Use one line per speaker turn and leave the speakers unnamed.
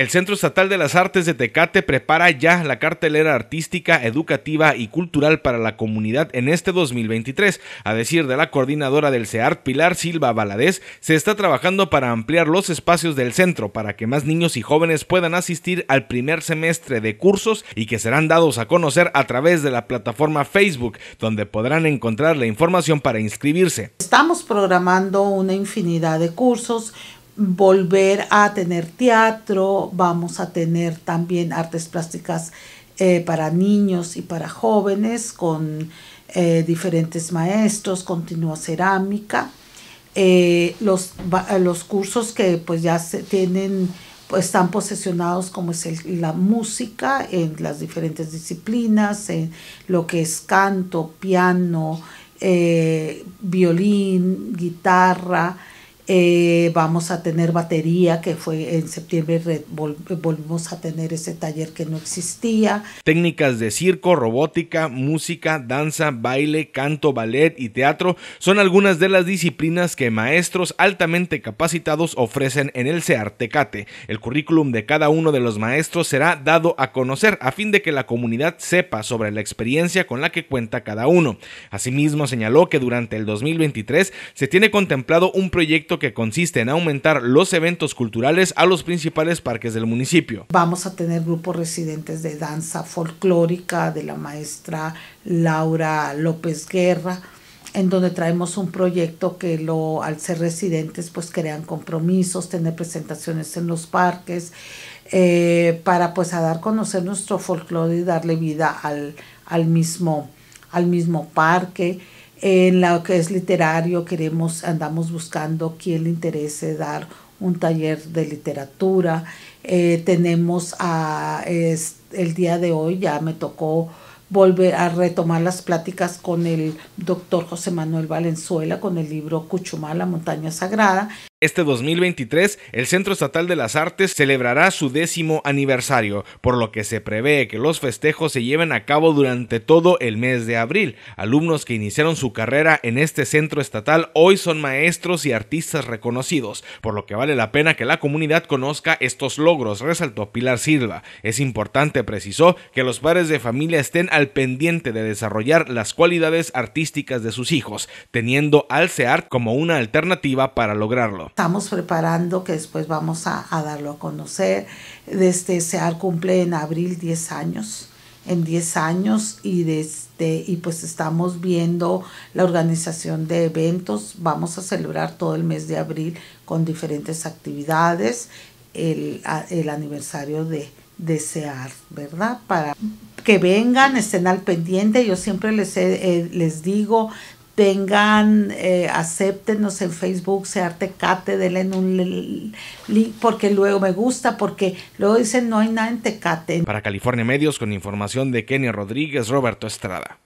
El Centro Estatal de las Artes de Tecate prepara ya la cartelera artística, educativa y cultural para la comunidad en este 2023. A decir de la coordinadora del CEART, Pilar Silva Valadez, se está trabajando para ampliar los espacios del centro para que más niños y jóvenes puedan asistir al primer semestre de cursos y que serán dados a conocer a través de la plataforma Facebook, donde podrán encontrar la información para inscribirse.
Estamos programando una infinidad de cursos volver a tener teatro, vamos a tener también artes plásticas eh, para niños y para jóvenes con eh, diferentes maestros, continua cerámica. Eh, los, cursos que pues ya se tienen pues, están posesionados como es la música en las diferentes disciplinas, en lo que es canto, piano, violín, guitarra, eh, vamos a tener batería, que fue en septiembre volvimos a tener ese taller que no existía.
Técnicas de circo, robótica, música, danza, baile, canto, ballet y teatro son algunas de las disciplinas que maestros altamente capacitados ofrecen en el Ceartecate. El currículum de cada uno de los maestros será dado a conocer a fin de que la comunidad sepa sobre la experiencia con la que cuenta cada uno. Asimismo, señaló que durante el 2023 se tiene contemplado un proyecto que consiste en aumentar los eventos culturales a los principales parques del municipio.
Vamos a tener grupos residentes de danza folclórica de la maestra Laura López Guerra en donde traemos un proyecto que lo al ser residentes pues crean compromisos, tener presentaciones en los parques, eh, para pues a dar conocer nuestro folclore y darle vida al, mismo, al mismo parque. En lo que es literario, queremos, andamos buscando quién le interese dar un taller de literatura. Eh, tenemos a, es, el día de hoy, ya me tocó volver a retomar las pláticas con el doctor José Manuel Valenzuela con el libro Cuchumá, la montaña sagrada,
este 2023, el Centro Estatal de las Artes celebrará su décimo aniversario, por lo que se prevé que los festejos se lleven a cabo durante todo el mes de abril. Alumnos que iniciaron su carrera en este centro estatal hoy son maestros y artistas reconocidos, por lo que vale la pena que la comunidad conozca estos logros, resaltó Pilar Silva. Es importante, precisó, que los padres de familia estén al pendiente de desarrollar las cualidades artísticas de sus hijos, teniendo al como una alternativa para lograrlo.
Estamos preparando que después vamos a, darlo a conocer. Desde este, SEAR cumple en abril 10 años en 10 años y desde este, y pues estamos viendo la organización de eventos. Vamos a celebrar todo el mes de abril con diferentes actividades el, aniversario de SeAR, ¿verdad? Para que vengan, estén al pendiente. Yo siempre les, eh, les digo, Vengan, eh, acéptenos en Facebook, sea Tecate, denle un link porque luego me gusta, porque luego dicen no hay nada en Tecate. Para
California Medios con información de Kenia Rodríguez, Roberto Estrada.